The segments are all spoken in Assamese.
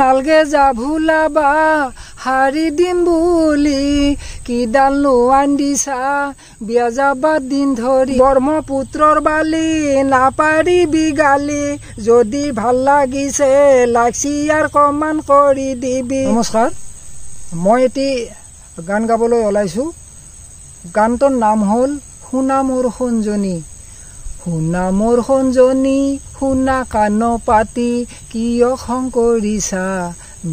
নালগে যা ভুলাবা হাৰি দিম বুলি কিডাল নোৱান্দিছা বিয়া যাবা দিন ধৰি ব্ৰহ্মপুত্ৰৰ বালি নাপাৰিবি গালি যদি ভাল লাগিছে লাগছি ইয়াৰ কমান কৰি দিবি নমস্কাৰ মই এটি গান গাবলৈ ওলাইছোঁ গানটোৰ নাম হ'ল শুনা মোৰ সোণজনী শুনা মোৰ সঞ্জনী শুনা কাণ পাতি কিয় কৰিছা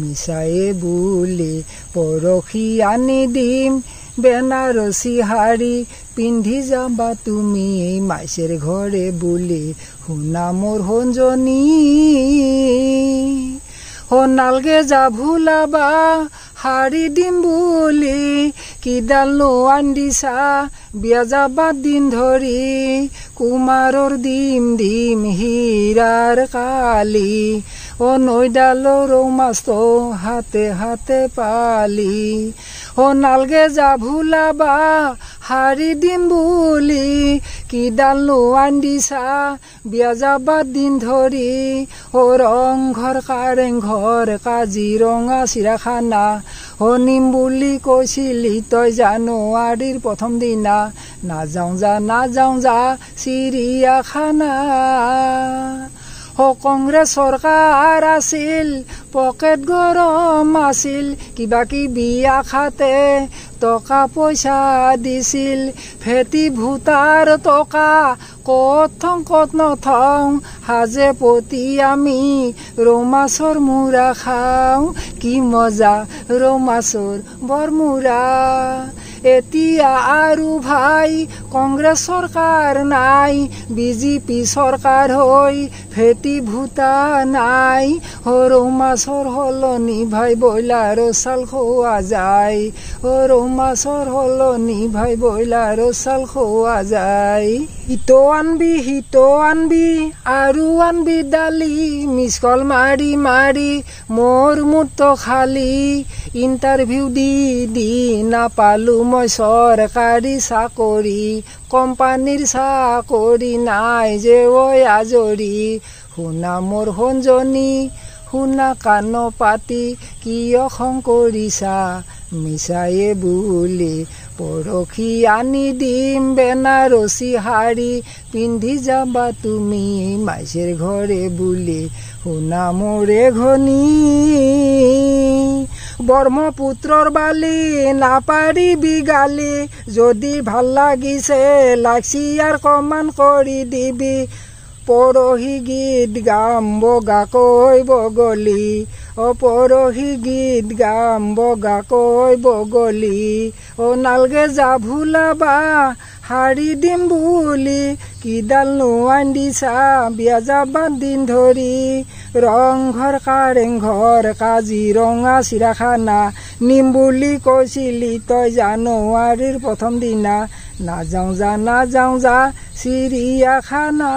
মিছায়ে বুলি পৰশি আনি দিম বেনাৰসী শাৰী পিন্ধি যাবা তুমি মাইছেৰ ঘৰে বুলি শুনা মোৰ সঞ্জনী সোণালগে যা ভুলাবা দিম বুলি কিডাল লোৱান দিছা বিয়া যাবা দিন ধৰি কুমাৰৰ দিম দিম হীৰাৰ কালি অ নৈডালৰ মাছটো হাতে হাতে পালি অ নালগে যা ভুলাবা হাৰি দিম বুলি কিডাল লোৱান দিছা বিয়া যাবাত দিন ধৰি অ ৰং ঘৰ কাৰেং ঘৰ কাজি ৰঙা চিৰাখানা শুনিম বুলি কৈছিলি তই জানুৱাৰীৰ প্ৰথম দিনা নাযাওঁ যা নাযাওঁ যা চিৰিয়াখানা কংগ্ৰেছৰ কাৰ আছিল পকেট গৰম আছিল কিবা কিবি আশাতে টকা পইচা দিছিল ভেটি ভূটাৰ টকা কত থং কত নথং সাজে পতি আমি ৰৌমাছৰ মূৰা খাওঁ কি মজা ৰৌমাছৰ বৰমূৰা এতিয়া আৰু ভাই কংগ্ৰেছ চৰকাৰ নাই বিজেপি চৰকাৰ হৈ ভেটি ভূটা নাই সৰু মাছৰ সলনি ভাই ব্ৰইলাৰ চাল খোৱা যায় সৰু মাছৰ সলনি ভাই ব্ৰইলাৰ চাল খোৱা যায় সিটো আনবি সিটো আনবি আৰু আনবি দালি মিছ কল মাৰি মাৰি মোৰ মূৰ্ত খালী ইণ্টাৰভিউ দি দি নাপালোঁ মই চৰকাৰী চাকৰি কোম্পানীৰ চাকৰি নাই যে ঐ আজৰি শুনা মোৰ সঞ্জনী শুনা কাণ পাতি কিয় খং কৰিছা মিছায়ে বুলি পৰখি আনি দিম বেনাৰসী শাৰী পিন্ধি যাবা তুমি মাইছীৰ ঘৰে বুলি শুনা মোৰে ঘনী ব্ৰহ্মপুত্ৰৰ বালি নাপাৰিবি গালি যদি ভাল লাগিছে লাগছি ইয়াৰ কমান কৰি দিবি পৰহি গীত গাম বগা কৈ বগলি অ পৰহি গীত গাম বগা কৈ বগলি অ নালগে যা জাভুলাবা হারিদিম বুলি কিডাল নোৱান্দি বিয়া যাবাৰ দিন ধৰি ৰংঘৰ কাৰেংঘৰ কাজিৰঙা চিৰাখানা নিম বুলি কৈছিলি তই জানুৱাৰীৰ প্ৰথম দিনা নাযাওঁ যা নাযাওঁ যা চিৰিয়াখানা